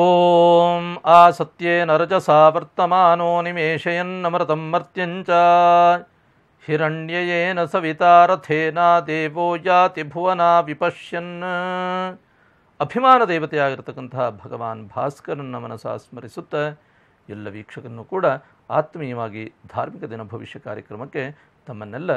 ಓಂ ಆ ಸತ್ಯೇ ನರಜಸ ವರ್ತಮಾನೋ मर्त्यञ्च ಮರ್ತ್ಯಂಚ ಹಿರಣ್ಯಯೇನ ಸವಿತಾರಥೇನ ದೇವೋ ಯಾತಿ ಭುವನ ವಿಪಶ್ಯನ್ ಅಭಿಮಾನ ದೇವತೆಯಾಗಿರ್ತಕ್ಕಂತಹ ಭಗವಾನ್ ಭಾಸ್ಕರನ್ನ ಮನಸ ಸ್ಮರಿಸುತ್ತ ಎಲ್ಲ ವೀಕ್ಷಕನೂ ಕೂಡ ಆತ್ಮೀಯವಾಗಿ ಧಾರ್ಮಿಕ ದಿನ ಭವಿಷ್ಯ ಕಾರ್ಯಕ್ರಮಕ್ಕೆ ತಮ್ಮನ್ನೆಲ್ಲ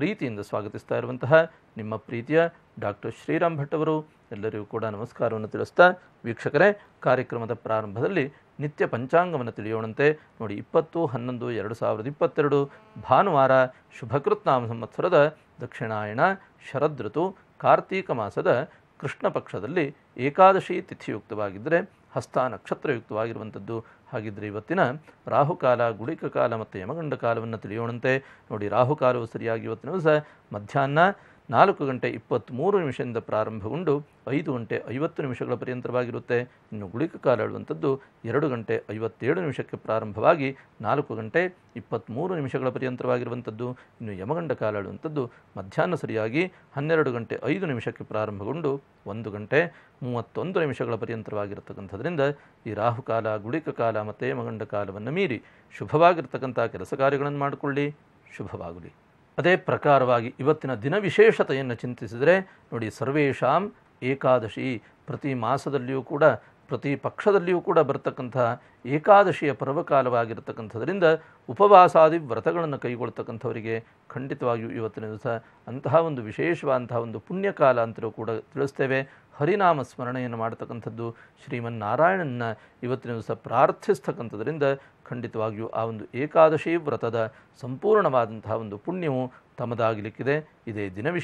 ಪ್ರೀತಿಯಿಂದ ಸ್ವಾಗತಿಸ್ತಾ ಇರುವಂತಹ ನಿಮ್ಮ ಪ್ರೀತಿಯ ಡಾಕ್ಟರ್ ಶ್ರೀರಾಮ್ ಭಟ್ ಅವರು ಎಲ್ಲರಿಗೂ ಕೂಡ ನಮಸ್ಕಾರವನ್ನು ತಿಳಿಸ್ತಾ ವೀಕ್ಷಕರೇ ಕಾರ್ಯಕ್ರಮದ ಪ್ರಾರಂಭದಲ್ಲಿ ನಿತ್ಯ ಪಂಚಾಂಗವನ್ನು ತಿಳಿಯೋಣಂತೆ ನೋಡಿ ಇಪ್ಪತ್ತು ಹನ್ನೊಂದು ಎರಡು ಸಾವಿರದ ಇಪ್ಪತ್ತೆರಡು ಭಾನುವಾರ ಶುಭಕೃತ್ನಾಮ ಸಂವತ್ಸರದ ದಕ್ಷಿಣಾಯಣ ಶರದೃತು ಕಾರ್ತೀಕ ಮಾಸದ ಕೃಷ್ಣ ಪಕ್ಷದಲ್ಲಿ ಏಕಾದಶಿ ತಿಥಿಯುಕ್ತವಾಗಿದ್ದರೆ ಹಸ್ತ ನಕ್ಷತ್ರಯುಕ್ತವಾಗಿರುವಂಥದ್ದು ಹಾಗಿದ್ದರೆ ಇವತ್ತಿನ ರಾಹುಕಾಲ ಗುಳಿಕ ಕಾಲ ಮತ್ತು ಯಮಗಂಡ ಕಾಲವನ್ನು ತಿಳಿಯೋಣಂತೆ ನೋಡಿ ರಾಹುಕಾಲವು ಸರಿಯಾಗಿ ಇವತ್ತಿನ ದಿವಸ ಮಧ್ಯಾಹ್ನ ನಾಲ್ಕು ಗಂಟೆ ಇಪ್ಪತ್ತ್ಮೂರು ನಿಮಿಷದಿಂದ ಪ್ರಾರಂಭಗೊಂಡು ಐದು ಗಂಟೆ ಐವತ್ತು ನಿಮಿಷಗಳ ಪರ್ಯಂತವಾಗಿರುತ್ತೆ ಇನ್ನು ಗುಳಿಕ ಕಾಲ ಹೇಳುವಂಥದ್ದು ಎರಡು ಗಂಟೆ ಐವತ್ತೇಳು ನಿಮಿಷಕ್ಕೆ ಪ್ರಾರಂಭವಾಗಿ ನಾಲ್ಕು ಗಂಟೆ ಇಪ್ಪತ್ತ್ಮೂರು ನಿಮಿಷಗಳ ಪರ್ಯಂತವಾಗಿರುವಂಥದ್ದು ಇನ್ನು ಯಮಗಂಡ ಕಾಲ ಹೇಳುವಂಥದ್ದು ಮಧ್ಯಾಹ್ನ ಸರಿಯಾಗಿ ಹನ್ನೆರಡು ಗಂಟೆ ಐದು ನಿಮಿಷಕ್ಕೆ ಪ್ರಾರಂಭಗೊಂಡು ಒಂದು ಗಂಟೆ ಮೂವತ್ತೊಂದು ನಿಮಿಷಗಳ ಪರ್ಯಂತವಾಗಿರತಕ್ಕಂಥದ್ರಿಂದ ಈ ರಾಹುಕಾಲ ಗುಳಿಕ ಕಾಲ ಮತ್ತು ಯಮಗಂಡ ಕಾಲವನ್ನು ಮೀರಿ ಶುಭವಾಗಿರ್ತಕ್ಕಂಥ ಕೆಲಸ ಕಾರ್ಯಗಳನ್ನು ಮಾಡಿಕೊಳ್ಳಿ ಶುಭವಾಗಲಿ ಅದೇ ಪ್ರಕಾರವಾಗಿ ಇವತ್ತಿನ ದಿನ ವಿಶೇಷತೆಯನ್ನು ಚಿಂತಿಸಿದರೆ ನೋಡಿ ಸರ್ವೇಷಾಂ ಏಕಾದಶಿ ಪ್ರತಿ ಮಾಸದಲ್ಲಿಯೂ ಕೂಡ ಪ್ರತಿ ಪಕ್ಷದಲ್ಲಿಯೂ ಕೂಡ ಬರ್ತಕ್ಕಂಥ ಏಕಾದಶಿಯ ಪರ್ವಕಾಲವಾಗಿರತಕ್ಕಂಥದ್ರಿಂದ ಉಪವಾಸಾದಿ ವ್ರತಗಳನ್ನು ಕೈಗೊಳ್ತಕ್ಕಂಥವರಿಗೆ ಖಂಡಿತವಾಗಿಯೂ ಇವತ್ತಿನ ದಿವಸ ಅಂತಹ ಒಂದು ವಿಶೇಷವಾದಂತಹ ಒಂದು ಪುಣ್ಯಕಾಲ ಅಂತಲೂ ಕೂಡ ತಿಳಿಸ್ತೇವೆ ಹರಿನಾಮ ಸ್ಮರಣೆಯನ್ನು ಮಾಡ್ತಕ್ಕಂಥದ್ದು ಶ್ರೀಮನ್ನಾರಾಯಣನ ಇವತ್ತಿನ ದಿವಸ ಪ್ರಾರ್ಥಿಸ್ತಕ್ಕಂಥದ್ರಿಂದ ಖಂಡಿತವಾಗಿಯೂ ಆ ಒಂದು ಏಕಾದಶಿ ವ್ರತದ ಸಂಪೂರ್ಣವಾದಂತಹ ಒಂದು ಪುಣ್ಯವು ತಮದಾಗಲಿಕ್ಕಿದೆ ಇದೇ ದಿನ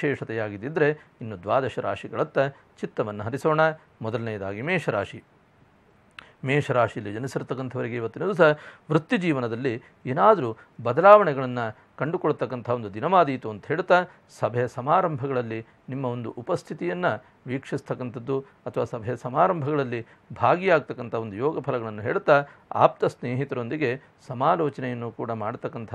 ಇನ್ನು ದ್ವಾದಶ ರಾಶಿಗಳತ್ತ ಚಿತ್ತವನ್ನು ಹರಿಸೋಣ ಮೊದಲನೆಯದಾಗಿ ಮೇಷರಾಶಿ ಮೇಷರಾಶಿಯಲ್ಲಿ ಜನಿಸಿರ್ತಕ್ಕಂಥವರಿಗೆ ಇವತ್ತಿನ ದಿವಸ ವೃತ್ತಿ ಜೀವನದಲ್ಲಿ ಏನಾದರೂ ಬದಲಾವಣೆಗಳನ್ನು ಕಂಡುಕೊಳ್ತಕ್ಕಂಥ ಒಂದು ದಿನವಾದೀತು ಅಂತ ಹೇಳ್ತಾ ಸಭೆ ಸಮಾರಂಭಗಳಲ್ಲಿ ನಿಮ್ಮ ಒಂದು ಉಪಸ್ಥಿತಿಯನ್ನು ವೀಕ್ಷಿಸ್ತಕ್ಕಂಥದ್ದು ಅಥವಾ ಸಭೆ ಸಮಾರಂಭಗಳಲ್ಲಿ ಭಾಗಿಯಾಗ್ತಕ್ಕಂಥ ಒಂದು ಯೋಗ ಫಲಗಳನ್ನು ಹೇಳ್ತಾ ಆಪ್ತ ಸ್ನೇಹಿತರೊಂದಿಗೆ ಸಮಾಲೋಚನೆಯನ್ನು ಕೂಡ ಮಾಡತಕ್ಕಂಥ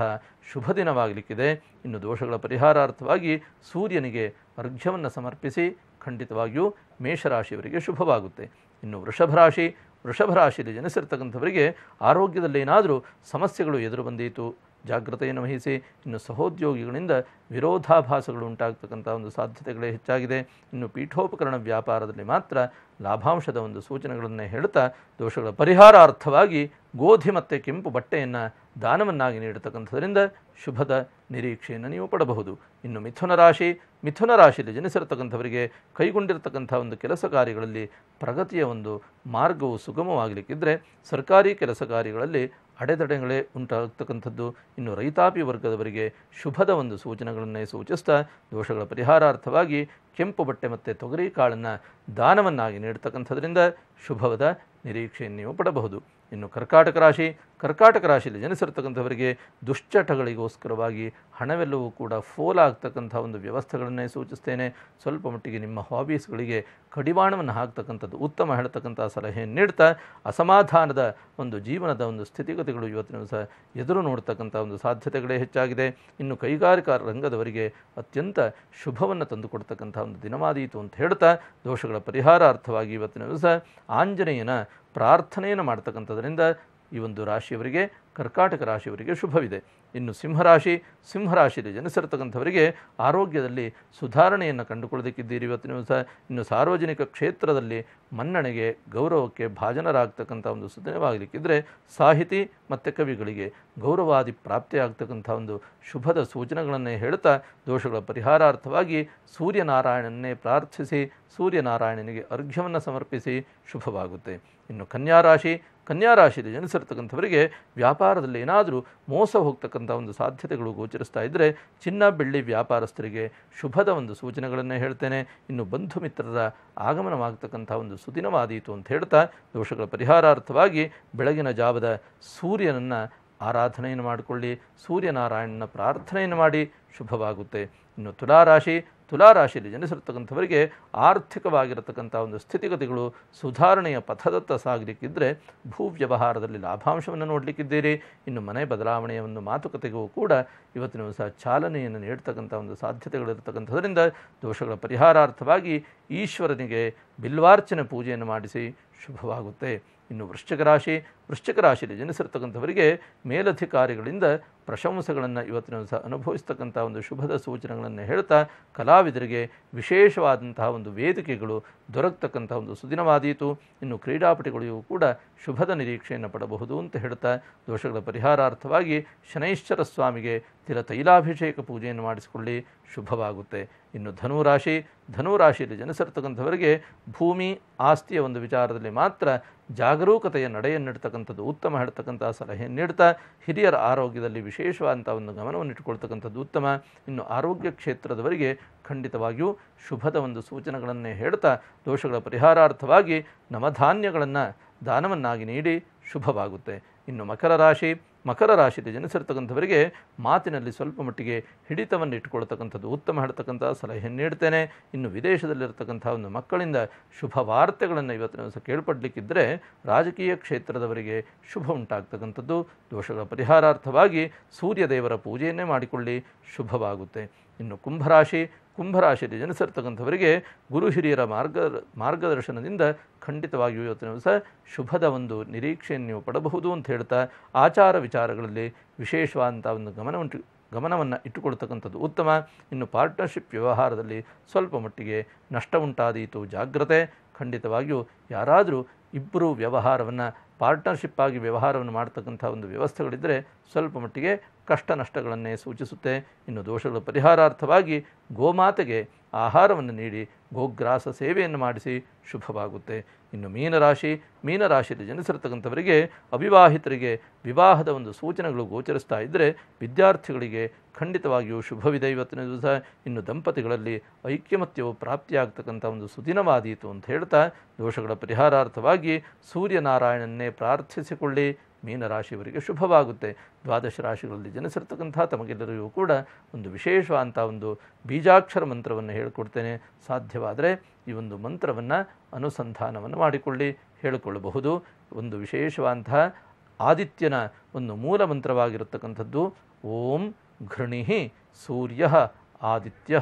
ಶುಭ ದಿನವಾಗಲಿಕ್ಕಿದೆ ಇನ್ನು ದೋಷಗಳ ಪರಿಹಾರಾರ್ಥವಾಗಿ ಸೂರ್ಯನಿಗೆ ಅರ್ಘ್ಯವನ್ನು ಸಮರ್ಪಿಸಿ ಖಂಡಿತವಾಗಿಯೂ ಮೇಷರಾಶಿಯವರಿಗೆ ಶುಭವಾಗುತ್ತೆ ಇನ್ನು ವೃಷಭರಾಶಿ ವೃಷಭ ರಾಶಿಯಲ್ಲಿ ಜನಿಸಿರ್ತಕ್ಕಂಥವರಿಗೆ ಆರೋಗ್ಯದಲ್ಲಿ ಏನಾದರೂ ಸಮಸ್ಯೆಗಳು ಎದುರು ಬಂದೀತು ಜಾಗ್ರತೆಯನ್ನು ವಹಿಸಿ ಇನ್ನು ಸಹೋದ್ಯೋಗಿಗಳಿಂದ ವಿರೋಧಾಭಾಸಗಳು ಉಂಟಾಗ್ತಕ್ಕಂಥ ಒಂದು ಸಾಧ್ಯತೆಗಳೇ ಹೆಚ್ಚಾಗಿದೆ ಇನ್ನು ಪೀಠೋಪಕರಣ ವ್ಯಾಪಾರದಲ್ಲಿ ಮಾತ್ರ ಲಾಭಾಂಶದ ಒಂದು ಸೂಚನೆಗಳನ್ನು ಹೇಳುತ್ತಾ ದೋಷಗಳ ಪರಿಹಾರಾರ್ಥವಾಗಿ ಗೋಧಿ ಮತ್ತು ಕೆಂಪು ಬಟ್ಟೆಯನ್ನು ದಾನವನ್ನಾಗಿ ನೀಡತಕ್ಕಂಥದ್ರಿಂದ ಶುಭದ ನಿರೀಕ್ಷೆಯನ್ನು ನೀವು ಪಡಬಹುದು ಇನ್ನು ಮಿಥುನ ರಾಶಿ ಮಿಥುನ ರಾಶಿಯಲ್ಲಿ ಜನಿಸಿರತಕ್ಕಂಥವರಿಗೆ ಕೈಗೊಂಡಿರತಕ್ಕಂಥ ಒಂದು ಕೆಲಸ ಕಾರ್ಯಗಳಲ್ಲಿ ಪ್ರಗತಿಯ ಒಂದು ಮಾರ್ಗವು ಸುಗಮವಾಗಲಿಕ್ಕಿದ್ರೆ ಸರ್ಕಾರಿ ಕೆಲಸ ಕಾರ್ಯಗಳಲ್ಲಿ ಅಡೆತಡೆಗಳೇ ಉಂಟಾಗ್ತಕ್ಕಂಥದ್ದು ಇನ್ನು ರೈತಾಪಿ ವರ್ಗದವರಿಗೆ ಶುಭದ ಒಂದು ಸೂಚನೆಗಳನ್ನೇ ಸೂಚಿಸ್ತಾ ದೋಷಗಳ ಪರಿಹಾರಾರ್ಥವಾಗಿ ಕೆಂಪು ಬಟ್ಟೆ ಮತ್ತು ತೊಗರಿ ಕಾಳನ್ನು ದಾನವನ್ನಾಗಿ ನೀಡತಕ್ಕಂಥದ್ರಿಂದ ಶುಭವದ ನಿರೀಕ್ಷೆಯನ್ನು ನೀವು ಪಡಬಹುದು ಇನ್ನು ಕರ್ಕಾಟಕ ರಾಶಿ ಕರ್ಕಾಟಕ ರಾಶಿಯಲ್ಲಿ ಜನಿಸಿರ್ತಕ್ಕಂಥವರಿಗೆ ದುಶ್ಚಟಗಳಿಗೋಸ್ಕರವಾಗಿ ಹಣವೆಲ್ಲವೂ ಕೂಡ ಫೋಲ್ ಆಗ್ತಕ್ಕಂಥ ಒಂದು ವ್ಯವಸ್ಥೆಗಳನ್ನೇ ಸೂಚಿಸ್ತೇನೆ ಸ್ವಲ್ಪ ಮಟ್ಟಿಗೆ ನಿಮ್ಮ ಹಾಬೀಸ್ಗಳಿಗೆ ಕಡಿವಾಣವನ್ನು ಹಾಕ್ತಕ್ಕಂಥದ್ದು ಉತ್ತಮ ಹೇಳ್ತಕ್ಕಂಥ ಸಲಹೆಯನ್ನು ನೀಡ್ತಾ ಅಸಮಾಧಾನದ ಒಂದು ಜೀವನದ ಒಂದು ಸ್ಥಿತಿಗತಿಗಳು ಇವತ್ತಿನ ದಿವಸ ಎದುರು ನೋಡ್ತಕ್ಕಂಥ ಒಂದು ಸಾಧ್ಯತೆಗಳೇ ಹೆಚ್ಚಾಗಿದೆ ಇನ್ನು ಕೈಗಾರಿಕಾ ರಂಗದವರಿಗೆ ಅತ್ಯಂತ ಶುಭವನ್ನು ತಂದುಕೊಡ್ತಕ್ಕಂಥ ಒಂದು ದಿನವಾದೀತು ಅಂತ ಹೇಳ್ತಾ ದೋಷಗಳ ಪರಿಹಾರಾರ್ಥವಾಗಿ ಇವತ್ತಿನ ದಿವಸ ಆಂಜನೇಯನ ಪ್ರಾರ್ಥನೆಯನ್ನು ಮಾಡ್ತಕ್ಕಂಥದ್ರಿಂದ ಈ ಒಂದು ರಾಶಿಯವರಿಗೆ ಕರ್ಕಾಟಕ ರಾಶಿಯವರಿಗೆ ಶುಭವಿದೆ ಇನ್ನು ಸಿಂಹರಾಶಿ ಸಿಂಹರಾಶಿಯಲ್ಲಿ ಜನಿಸಿರತಕ್ಕಂಥವರಿಗೆ ಆರೋಗ್ಯದಲ್ಲಿ ಸುಧಾರಣೆಯನ್ನು ಕಂಡುಕೊಳ್ಳೋದಕ್ಕಿದ್ದೀರಿ ಇವತ್ತಿನ ದಿವಸ ಇನ್ನು ಸಾರ್ವಜನಿಕ ಕ್ಷೇತ್ರದಲ್ಲಿ ಮನ್ನಣೆಗೆ ಗೌರವಕ್ಕೆ ಭಾಜನರಾಗ್ತಕ್ಕಂಥ ಒಂದು ಸುದಿನವಾಗಲಿಕ್ಕಿದ್ರೆ ಸಾಹಿತಿ ಮತ್ತು ಕವಿಗಳಿಗೆ ಗೌರವಾದಿ ಪ್ರಾಪ್ತಿಯಾಗ್ತಕ್ಕಂಥ ಒಂದು ಶುಭದ ಸೂಚನೆಗಳನ್ನೇ ಹೇಳ್ತಾ ದೋಷಗಳ ಪರಿಹಾರಾರ್ಥವಾಗಿ ಸೂರ್ಯನಾರಾಯಣನ್ನೇ ಪ್ರಾರ್ಥಿಸಿ ಸೂರ್ಯನಾರಾಯಣನಿಗೆ ಅರ್ಘ್ಯವನ್ನು ಸಮರ್ಪಿಸಿ ಶುಭವಾಗುತ್ತೆ ಇನ್ನು ಕನ್ಯಾರಾಶಿ ಕನ್ಯಾರಾಶಿಯಲ್ಲಿ ಜನಿಸಿರ್ತಕ್ಕಂಥವರಿಗೆ ವ್ಯಾಪಾರದಲ್ಲಿ ಏನಾದರೂ ಮೋಸ ಹೋಗ್ತಕ್ಕಂಥ ಒಂದು ಸಾಧ್ಯತೆಗಳು ಗೋಚರಿಸ್ತಾ ಇದ್ದರೆ ಚಿನ್ನ ಬೆಳ್ಳಿ ವ್ಯಾಪಾರಸ್ಥರಿಗೆ ಶುಭದ ಒಂದು ಸೂಚನೆಗಳನ್ನು ಹೇಳ್ತೇನೆ ಇನ್ನು ಬಂಧು ಮಿತ್ರರ ಆಗಮನವಾಗ್ತಕ್ಕಂಥ ಒಂದು ಸುದಿನವಾದೀತು ಅಂತ ಹೇಳ್ತಾ ದೋಷಗಳ ಪರಿಹಾರಾರ್ಥವಾಗಿ ಬೆಳಗಿನ ಜಾವದ ಸೂರ್ಯನನ್ನು ಆರಾಧನೆಯನ್ನು ಮಾಡಿಕೊಳ್ಳಿ ಸೂರ್ಯನಾರಾಯಣನ ಪ್ರಾರ್ಥನೆಯನ್ನು ಮಾಡಿ ಶುಭವಾಗುತ್ತೆ ಇನ್ನು ತುಲಾರಾಶಿ ತುಲಾರಾಶಿಯಲ್ಲಿ ಜನಿಸಿರ್ತಕ್ಕಂಥವರಿಗೆ ಆರ್ಥಿಕವಾಗಿರತಕ್ಕಂಥ ಒಂದು ಸ್ಥಿತಿಗತಿಗಳು ಸುಧಾರಣೆಯ ಪಥದತ್ತ ಸಾಗಲಿಕ್ಕಿದ್ದರೆ ಭೂ ವ್ಯವಹಾರದಲ್ಲಿ ಲಾಭಾಂಶವನ್ನು ನೋಡಲಿಕ್ಕಿದ್ದೀರಿ ಇನ್ನು ಮನೆ ಬದಲಾವಣೆಯ ಒಂದು ಮಾತುಕತೆಗೂ ಕೂಡ ಇವತ್ತಿನ ಸಹ ಚಾಲನೆಯನ್ನು ನೀಡ್ತಕ್ಕಂಥ ಒಂದು ಸಾಧ್ಯತೆಗಳಿರ್ತಕ್ಕಂಥದ್ರಿಂದ ದೋಷಗಳ ಪರಿಹಾರಾರ್ಥವಾಗಿ ಈಶ್ವರನಿಗೆ ಬಿಲ್ವಾರ್ಚನೆ ಪೂಜೆಯನ್ನು ಮಾಡಿಸಿ ಶುಭವಾಗುತ್ತೆ ಇನ್ನು ವೃಶ್ಚಿಕ ರಾಶಿ ವೃಶ್ಚಿಕ ರಾಶಿಯಲ್ಲಿ ಜನಿಸಿರ್ತಕ್ಕಂಥವರಿಗೆ ಮೇಲಧಿಕಾರಿಗಳಿಂದ ಪ್ರಶಂಸೆಗಳನ್ನು ಇವತ್ತಿನ ಸಹ ಅನುಭವಿಸ್ತಕ್ಕಂಥ ಒಂದು ಶುಭದ ಸೂಚನೆಗಳನ್ನು ಹೇಳ್ತಾ ಕಲಾವಿದರಿಗೆ ವಿಶೇಷವಾದಂತಹ ಒಂದು ವೇದಿಕೆಗಳು ದೊರಕ್ತಕ್ಕಂಥ ಒಂದು ಸುದಿನವಾದೀತು ಇನ್ನು ಕ್ರೀಡಾಪಟುಗಳಿಗೂ ಕೂಡ ಶುಭದ ನಿರೀಕ್ಷೆಯನ್ನು ಪಡಬಹುದು ಅಂತ ಹೇಳ್ತಾ ದೋಷಗಳ ಪರಿಹಾರಾರ್ಥವಾಗಿ ಶನೈಶ್ಚರ ಸ್ವಾಮಿಗೆ ತಿರ ತೈಲಾಭಿಷೇಕ ಪೂಜೆಯನ್ನು ಮಾಡಿಸಿಕೊಳ್ಳಿ ಶುಭವಾಗುತ್ತೆ ಇನ್ನು ಧನುರಾಶಿ ಧನುರಾಶಿಯಲ್ಲಿ ಜನಿಸಿರ್ತಕ್ಕಂಥವರಿಗೆ ಭೂಮಿ ಆಸ್ತಿಯ ಒಂದು ವಿಚಾರದಲ್ಲಿ ಮಾತ್ರ ಜಾಗರೂಕತೆಯ ನಡೆಯನ್ನಿಡ್ತಕ್ಕಂಥದ್ದು ಉತ್ತಮ ಹೇಳ್ತಕ್ಕಂಥ ಸಲಹೆಯನ್ನು ನೀಡ್ತಾ ಹಿರಿಯರ ಆರೋಗ್ಯದಲ್ಲಿ ವಿಶೇಷವಾದಂಥ ಒಂದು ಗಮನವನ್ನು ಇಟ್ಟುಕೊಳ್ತಕ್ಕಂಥದ್ದು ಉತ್ತಮ ಇನ್ನು ಆರೋಗ್ಯ ಕ್ಷೇತ್ರದವರಿಗೆ ಖಂಡಿತವಾಗಿಯೂ ಶುಭದ ಒಂದು ಸೂಚನೆಗಳನ್ನೇ ಹೇಳ್ತಾ ದೋಷಗಳ ಪರಿಹಾರಾರ್ಥವಾಗಿ ನವಧಾನ್ಯಗಳನ್ನು ದಾನವನ್ನಾಗಿ ನೀಡಿ ಶುಭವಾಗುತ್ತೆ ಇನ್ನು ಮಕರ ರಾಶಿ ಮಕರ ರಾಶಿಯಲ್ಲಿ ಜನಿಸಿರ್ತಕ್ಕಂಥವರಿಗೆ ಮಾತಿನಲ್ಲಿ ಸ್ವಲ್ಪ ಮಟ್ಟಿಗೆ ಹಿಡಿತವನ್ನು ಇಟ್ಕೊಳ್ತಕ್ಕಂಥದ್ದು ಉತ್ತಮ ಹೇಳ್ತಕ್ಕಂಥ ಸಲಹೆಯನ್ನು ನೀಡ್ತೇನೆ ಇನ್ನು ವಿದೇಶದಲ್ಲಿರ್ತಕ್ಕಂಥ ಒಂದು ಮಕ್ಕಳಿಂದ ಶುಭ ವಾರ್ತೆಗಳನ್ನು ಇವತ್ತಿನ ದಿವಸ ಕೇಳ್ಪಡಲಿಕ್ಕಿದ್ದರೆ ರಾಜಕೀಯ ಕ್ಷೇತ್ರದವರಿಗೆ ಶುಭ ಉಂಟಾಗ್ತಕ್ಕಂಥದ್ದು ದೋಷಗಳ ಪರಿಹಾರಾರ್ಥವಾಗಿ ಸೂರ್ಯದೇವರ ಪೂಜೆಯನ್ನೇ ಮಾಡಿಕೊಳ್ಳಿ ಶುಭವಾಗುತ್ತೆ ಇನ್ನು ಕುಂಭರಾಶಿ ಕುಂಭರಾಶಿಯಲ್ಲಿ ಜನಿಸಿರ್ತಕ್ಕಂಥವರಿಗೆ ಗುರು ಹಿರಿಯರ ಮಾರ್ಗ ಮಾರ್ಗದರ್ಶನದಿಂದ ಖಂಡಿತವಾಗಿಯೂ ಇವತ್ತಿನ ದಿವಸ ಶುಭದ ಒಂದು ನಿರೀಕ್ಷೆ ನೀವು ಪಡಬಹುದು ಅಂತ ಹೇಳ್ತಾ ಆಚಾರ ವಿಚಾರಗಳಲ್ಲಿ ವಿಶೇಷವಾದಂಥ ಒಂದು ಗಮನ ಉಂಟು ಗಮನವನ್ನು ಇಟ್ಟುಕೊಳ್ತಕ್ಕಂಥದ್ದು ಉತ್ತಮ ಇನ್ನು ಪಾರ್ಟ್ನರ್ಶಿಪ್ ವ್ಯವಹಾರದಲ್ಲಿ ಸ್ವಲ್ಪ ಮಟ್ಟಿಗೆ ನಷ್ಟ ಉಂಟಾದೀತು ಜಾಗ್ರತೆ ಖಂಡಿತವಾಗಿಯೂ ಯಾರಾದರೂ ಇಬ್ಬರು ವ್ಯವಹಾರವನ್ನು ಪಾರ್ಟ್ನರ್ಶಿಪ್ ಆಗಿ ವ್ಯವಹಾರವನ್ನು ಮಾಡ್ತಕ್ಕಂಥ ಒಂದು ವ್ಯವಸ್ಥೆಗಳಿದ್ದರೆ ಸ್ವಲ್ಪ ಮಟ್ಟಿಗೆ ಕಷ್ಟ ನಷ್ಟಗಳನ್ನೇ ಸೂಚಿಸುತ್ತೆ ಇನ್ನು ದೋಷಗಳ ಪರಿಹಾರಾರ್ಥವಾಗಿ ಗೋಮಾತೆಗೆ ಆಹಾರವನ್ನು ನೀಡಿ ಗೋಗ್ರಾಸ ಸೇವೆಯನ್ನು ಮಾಡಿಸಿ ಶುಭವಾಗುತ್ತೆ ಇನ್ನು ಮೀನರಾಶಿ ಮೀನರಾಶಿಯಲ್ಲಿ ಜನಿಸಿರ್ತಕ್ಕಂಥವರಿಗೆ ಅವಿವಾಹಿತರಿಗೆ ವಿವಾಹದ ಒಂದು ಸೂಚನೆಗಳು ಗೋಚರಿಸ್ತಾ ಇದ್ದರೆ ವಿದ್ಯಾರ್ಥಿಗಳಿಗೆ ಖಂಡಿತವಾಗಿಯೂ ಶುಭವಿದೆ ಇವತ್ತಿನ ದಿವಸ ಇನ್ನು ದಂಪತಿಗಳಲ್ಲಿ ಐಕ್ಯಮತ್ಯವು ಪ್ರಾಪ್ತಿಯಾಗ್ತಕ್ಕಂಥ ಒಂದು ಸುದಿನವಾದೀತು ಅಂತ ಹೇಳ್ತಾ ದೋಷಗಳ ಪರಿಹಾರಾರ್ಥವಾಗಿ ಸೂರ್ಯನಾರಾಯಣನ್ನೇ ಪ್ರಾರ್ಥಿಸಿಕೊಳ್ಳಿ ಮೀನರಾಶಿಯವರಿಗೆ ಶುಭವಾಗುತ್ತೆ ದ್ವಾದಶ ರಾಶಿಗಳಲ್ಲಿ ಜನಿಸಿರ್ತಕ್ಕಂಥ ತಮಗೆಲ್ಲರಿಗೂ ಕೂಡ ಒಂದು ವಿಶೇಷವಾದಂಥ ಒಂದು ಬೀಜಾಕ್ಷರ ಮಂತ್ರವನ್ನು ಹೇಳಿಕೊಡ್ತೇನೆ ಸಾಧ್ಯವಾದರೆ ಈ ಒಂದು ಮಂತ್ರವನ್ನು ಅನುಸಂಧಾನವನ್ನು ಮಾಡಿಕೊಳ್ಳಿ ಹೇಳಿಕೊಳ್ಳಬಹುದು ಒಂದು ವಿಶೇಷವಾದಂತಹ ಆದಿತ್ಯನ ಒಂದು ಮೂಲ ಮಂತ್ರವಾಗಿರತಕ್ಕಂಥದ್ದು ಓಂ ಘೃಣಿಹಿ ಸೂರ್ಯ ಆದಿತ್ಯ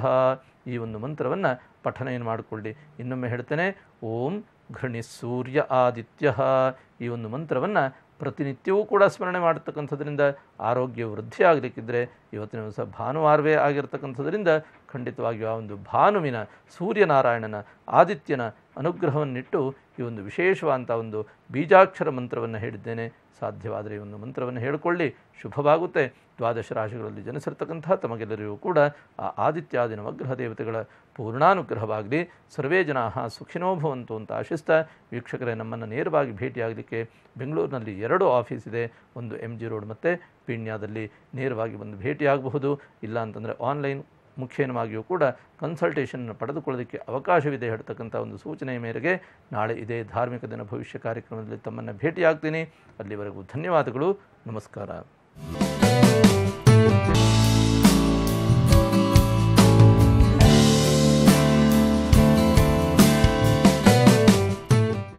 ಈ ಒಂದು ಮಂತ್ರವನ್ನು ಪಠನೆಯನ್ನು ಮಾಡಿಕೊಳ್ಳಿ ಇನ್ನೊಮ್ಮೆ ಹೇಳ್ತೇನೆ ಓಂ ಘೃಣಿ ಸೂರ್ಯ ಆದಿತ್ಯ ಈ ಒಂದು ಮಂತ್ರವನ್ನು ಪ್ರತಿನಿತ್ಯವೂ ಕೂಡ ಸ್ಮರಣೆ ಮಾಡತಕ್ಕಂಥದ್ರಿಂದ ಆರೋಗ್ಯ ವೃದ್ಧಿ ಆಗಲಿಕ್ಕಿದ್ರೆ ಇವತ್ತಿನ ದಿವಸ ಭಾನುವಾರವೇ ಆಗಿರ್ತಕ್ಕಂಥದ್ರಿಂದ ಖಂಡಿತವಾಗಿಯೂ ಆ ಒಂದು ಭಾನುವಿನ ಸೂರ್ಯನಾರಾಯಣನ ಆದಿತ್ಯನ ಅನುಗ್ರಹವನ್ನಿಟ್ಟು ಈ ಒಂದು ವಿಶೇಷವಾದಂಥ ಒಂದು ಬೀಜಾಕ್ಷರ ಮಂತ್ರವನ್ನು ಹೇಳಿದ್ದೇನೆ ಸಾಧ್ಯವಾದರೆ ಈ ಒಂದು ಮಂತ್ರವನ್ನು ಹೇಳಿಕೊಳ್ಳಿ ಶುಭವಾಗುತ್ತೆ ದ್ವಾದಶ ರಾಶಿಗಳಲ್ಲಿ ಜನಿಸಿರ್ತಕ್ಕಂಥ ತಮಗೆಲ್ಲರಿಗೂ ಕೂಡ ಆ ಆದಿತ್ಯಾದಿ ನವಗ್ರಹ ದೇವತೆಗಳ ಪೂರ್ಣಾನುಗ್ರಹವಾಗಲಿ ಸರ್ವೇ ಜನ ಸುಖಿನೋ ಭವಂತು ಅಂತ ಆಶಿಸ್ತಾ ವೀಕ್ಷಕರೇ ನಮ್ಮನ್ನು ನೇರವಾಗಿ ಭೇಟಿಯಾಗಲಿಕ್ಕೆ ಬೆಂಗಳೂರಿನಲ್ಲಿ ಎರಡು ಆಫೀಸ್ ಇದೆ ಒಂದು ಎಮ್ ಜಿ ರೋಡ್ ಮತ್ತು ಪೀಣ್ಯದಲ್ಲಿ ನೇರವಾಗಿ ಬಂದು ಭೇಟಿಯಾಗಬಹುದು ಇಲ್ಲ ಅಂತಂದರೆ ಆನ್ಲೈನ್ ಮುಖೇನವಾಗಿಯೂ ಕೂಡ ಕನ್ಸಲ್ಟೇಷನ್ ಪಡೆದುಕೊಳ್ಳೋದಕ್ಕೆ ಅವಕಾಶವಿದೆ ಹೇಳ್ತಕ್ಕಂಥ ಒಂದು ಸೂಚನೆಯ ಮೇರೆಗೆ ನಾಳೆ ಇದೇ ಧಾರ್ಮಿಕ ದಿನ ಭವಿಷ್ಯ ಕಾರ್ಯಕ್ರಮದಲ್ಲಿ ತಮ್ಮನ್ನು ಭೇಟಿಯಾಗ್ತೀನಿ ಅಲ್ಲಿವರೆಗೂ ಧನ್ಯವಾದಗಳು ನಮಸ್ಕಾರ